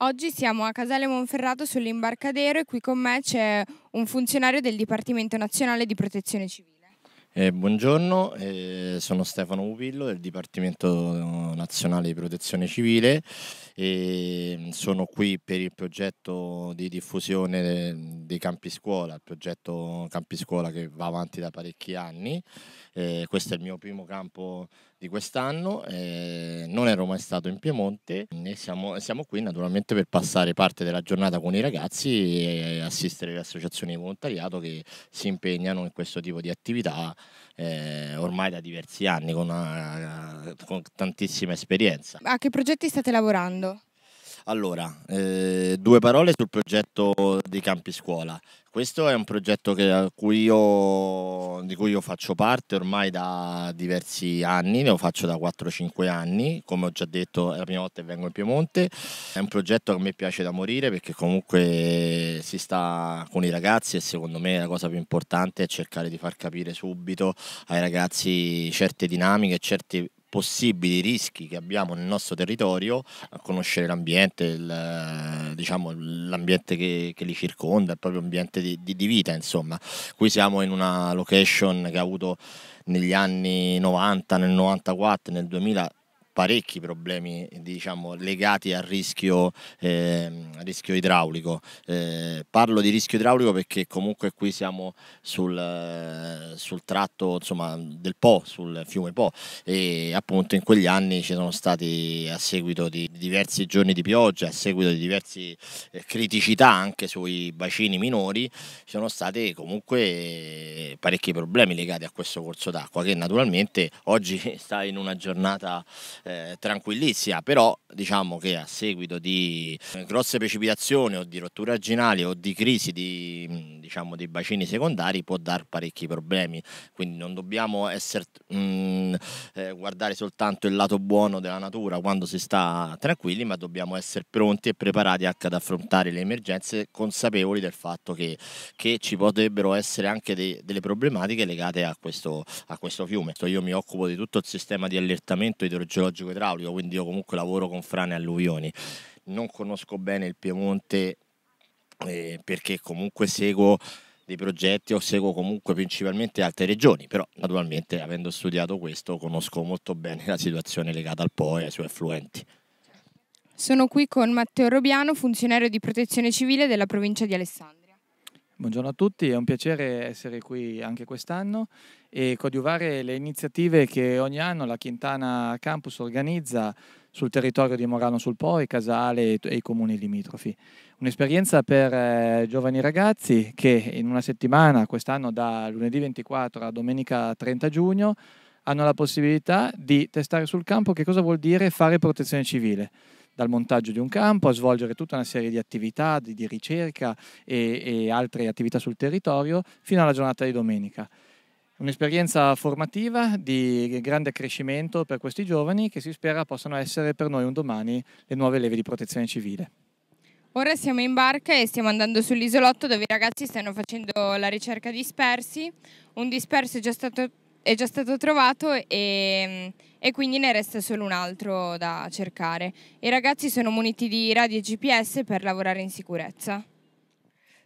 Oggi siamo a Casale Monferrato sull'imbarcadero e qui con me c'è un funzionario del Dipartimento Nazionale di Protezione Civile. Eh, buongiorno, eh, sono Stefano Pupillo del Dipartimento Nazionale di Protezione Civile e sono qui per il progetto di diffusione dei campi scuola, il progetto campi scuola che va avanti da parecchi anni. Eh, questo è il mio primo campo di quest'anno eh, non ero mai stato in Piemonte e siamo, siamo, qui naturalmente per passare parte della giornata con i ragazzi e assistere le associazioni di volontariato che si impegnano in questo tipo di attività eh, ormai da diversi anni con, una, con tantissima esperienza. A che progetti state lavorando? Allora, eh, due parole sul progetto di Campi Scuola. Questo è un progetto che, cui io, di cui io faccio parte ormai da diversi anni, lo faccio da 4-5 anni, come ho già detto è la prima volta che vengo in Piemonte, è un progetto che a me piace da morire perché comunque si sta con i ragazzi e secondo me la cosa più importante è cercare di far capire subito ai ragazzi certe dinamiche, certi possibili rischi che abbiamo nel nostro territorio, a conoscere l'ambiente, il, diciamo, l'ambiente che, che, li circonda, il proprio ambiente di, di, di vita, insomma. Qui siamo in una location che ha avuto negli anni 90, nel 94, nel 2000 parecchi problemi diciamo, legati al rischio, eh, rischio idraulico. Eh, parlo di rischio idraulico perché comunque qui siamo sul, sul tratto insomma, del Po, sul fiume Po e appunto in quegli anni ci sono stati a seguito di diversi giorni di pioggia, a seguito di diverse eh, criticità anche sui bacini minori, ci sono stati comunque parecchi problemi legati a questo corso d'acqua che naturalmente oggi sta in una giornata eh, tranquillissima, però diciamo che a seguito di eh, grosse precipitazioni o di rotture arginali o di crisi di, mm, diciamo, dei bacini secondari può dar parecchi problemi, quindi non dobbiamo essere, mh, mm, eh, guardare soltanto il lato buono della natura quando si sta tranquilli, ma dobbiamo essere pronti e preparati anche ad affrontare le emergenze consapevoli del fatto che, che ci potrebbero essere anche dei, delle problematiche legate a questo, a questo fiume. Io mi occupo di tutto il sistema di allertamento idrogeologico geologico idraulico, quindi io comunque lavoro con frane e alluvioni. Non conosco bene il Piemonte eh, perché comunque seguo dei progetti o seguo comunque principalmente altre regioni, però naturalmente avendo studiato questo conosco molto bene la situazione legata al Po e ai suoi affluenti. Sono qui con Matteo Robiano, funzionario di protezione civile della provincia di Alessandria. Buongiorno a tutti, è un piacere essere qui anche quest'anno e coadiuvare le iniziative che ogni anno la Quintana Campus organizza sul territorio di Morano sul Po, Casale e i comuni limitrofi. Un'esperienza per eh, giovani ragazzi che in una settimana, quest'anno da lunedì 24 a domenica 30 giugno, hanno la possibilità di testare sul campo che cosa vuol dire fare protezione civile dal montaggio di un campo a svolgere tutta una serie di attività di, di ricerca e, e altre attività sul territorio fino alla giornata di domenica. Un'esperienza formativa di grande accrescimento per questi giovani che si spera possano essere per noi un domani le nuove leve di protezione civile. Ora siamo in barca e stiamo andando sull'isolotto dove i ragazzi stanno facendo la ricerca dispersi. Un disperso è già stato è già stato trovato e, e, quindi ne resta solo un altro da cercare. I ragazzi sono muniti di radio e GPS per lavorare in sicurezza.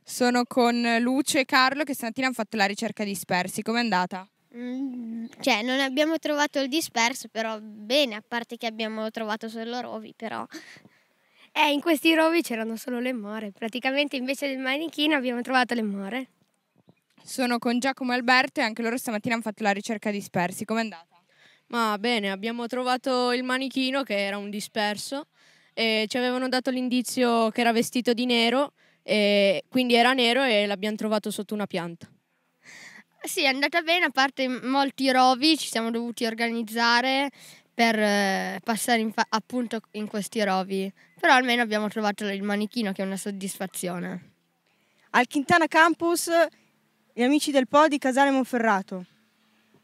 Sono con Lucio e Carlo che stamattina hanno fatto la ricerca dispersi. Com'è andata? Mm, cioè, non abbiamo trovato il disperso, però bene, a parte che abbiamo trovato solo rovi, però eh, in questi rovi c'erano solo le more, praticamente invece del manichino abbiamo trovato le more. Sono con Giacomo e Alberto e anche loro stamattina hanno fatto la ricerca dispersi. Com'è andata? Ma bene, abbiamo trovato il manichino che era un disperso e ci avevano dato l'indizio che era vestito di nero e quindi era nero e l'abbiamo trovato sotto una pianta. Sì, è andata bene, a parte molti rovi, ci siamo dovuti organizzare per eh, passare in fa- appunto in questi rovi, però almeno abbiamo trovato il manichino che è una soddisfazione. Al Quintana Campus gli amici del Po di Casale Monferrato.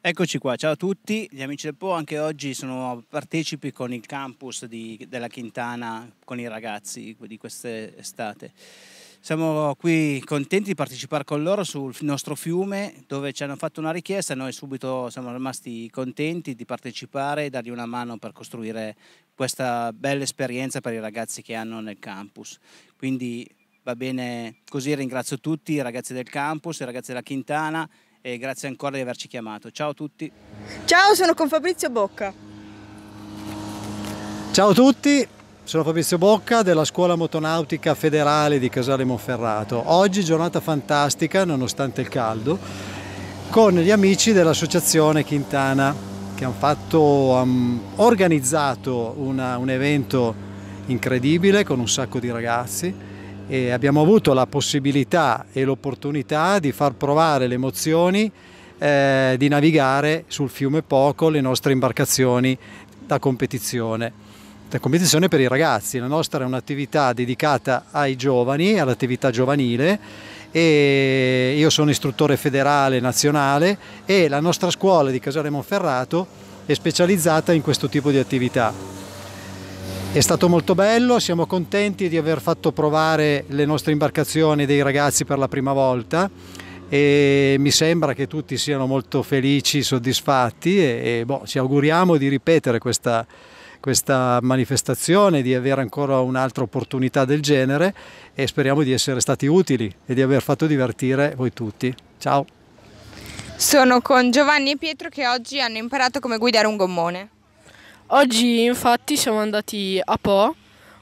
Eccoci qua, ciao a tutti, gli amici del Po anche oggi sono partecipi con il campus di, della Quintana con i ragazzi di quest'estate. Siamo qui contenti di partecipare con loro sul nostro fiume dove ci hanno fatto una richiesta e noi subito siamo rimasti contenti di partecipare e dargli una mano per costruire questa bella esperienza per i ragazzi che hanno nel campus. Quindi Va bene così, ringrazio tutti i ragazzi del campus, i ragazzi della Quintana e grazie ancora di averci chiamato. Ciao a tutti. Ciao, sono con Fabrizio Bocca. Ciao a tutti, sono Fabrizio Bocca della Scuola Motonautica Federale di Casale Monferrato. Oggi giornata fantastica, nonostante il caldo, con gli amici dell'Associazione Quintana che hanno um, organizzato una, un evento incredibile con un sacco di ragazzi e abbiamo avuto la possibilità e l'opportunità di far provare le emozioni eh, di navigare sul fiume Po con le nostre imbarcazioni da competizione. Da competizione per i ragazzi, la nostra è un'attività dedicata ai giovani, all'attività giovanile e io sono istruttore federale nazionale e la nostra scuola di Casale Monferrato è specializzata in questo tipo di attività. È stato molto bello, siamo contenti di aver fatto provare le nostre imbarcazioni dei ragazzi per la prima volta e mi sembra che tutti siano molto felici, soddisfatti e, e boh, ci auguriamo di ripetere questa, questa manifestazione, di avere ancora un'altra opportunità del genere e speriamo di essere stati utili e di aver fatto divertire voi tutti. Ciao! Sono con Giovanni e Pietro che oggi hanno imparato come guidare un gommone. Oggi infatti siamo andati a Po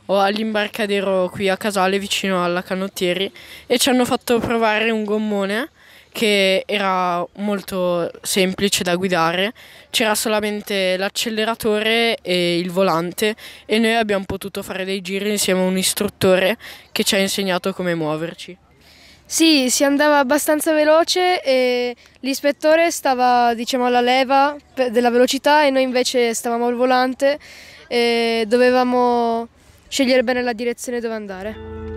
o all'imbarcadero qui a Casale vicino alla Canottieri e ci hanno fatto provare un gommone che era molto semplice da guidare, c'era solamente l'acceleratore e il volante e noi abbiamo potuto fare dei giri insieme a un istruttore che ci ha insegnato come muoverci. Sì, si andava abbastanza veloce e l'ispettore stava diciamo, alla leva della velocità e noi invece stavamo al volante e dovevamo scegliere bene la direzione dove andare.